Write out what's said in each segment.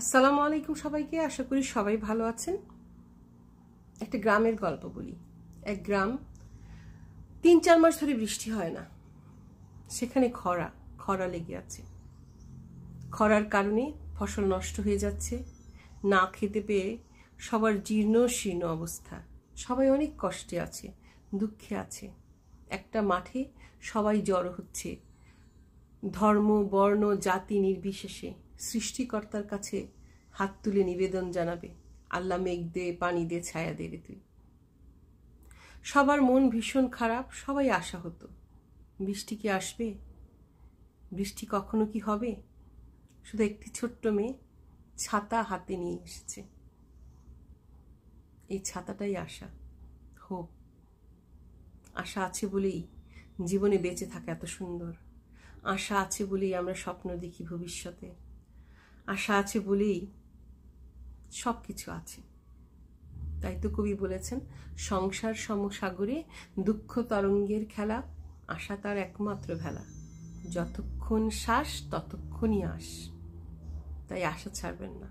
আসসালামু আলাইকুম সবাইকে আশা করি সবাই ভালো আছেন একটা গ্রামের গল্প বলি এক গ্রাম তিন চার মাস ধরে বৃষ্টি হয় না সেখানে খরা খরা লেগে আছে খরার কারণে ফসল নষ্ট হয়ে যাচ্ছে না খেতে পেয়ে সবার জীর্ণ শীর্ণ অবস্থা সবাই অনেক কষ্টে আছে দুঃখে আছে একটা মাঠে সবাই জড়ো হচ্ছে ধর্ম বর্ণ জাতি নির্বিশেষে সৃষ্টিকর্তার কাছে হাত তুলে নিবেদন জানাবে আল্লাহ মেঘ দে পানি দে ছায়া দেবে তুই সবার মন ভীষণ খারাপ সবাই আশা হতো বৃষ্টি কি আসবে বৃষ্টি কখনো কি হবে শুধু একটি ছোট্ট মেয়ে ছাতা হাতে নিয়ে এসেছে এই ছাতাটাই আশা হোক আশা আছে বলেই জীবনে বেঁচে থাকা এত সুন্দর আশা আছে বলেই আমরা স্বপ্ন দেখি ভবিষ্যতে আশা আছে বলেই সব কিছু আছে তাই তো কবি বলেছেন সংসার সমসাগরে দুঃখ তরঙ্গের খেলা আশা তার একমাত্র ভেলা যতক্ষণ শ্বাস ততক্ষণই আস তাই আশা ছাড়বেন না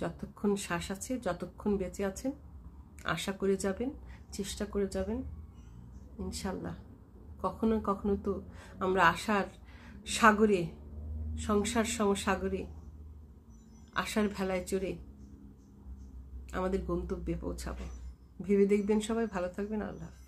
যতক্ষণ শ্বাস আছে যতক্ষণ বেঁচে আছেন আশা করে যাবেন চেষ্টা করে যাবেন ইনশাল্লাহ কখনো কখনো তো আমরা আশার সাগরে সংসার সমসাগরে আশার ভেলায় চড়ে আমাদের গন্তব্যে পৌঁছাবো ভেবে দেখবেন সবাই ভালো থাকবেন আল্লাহ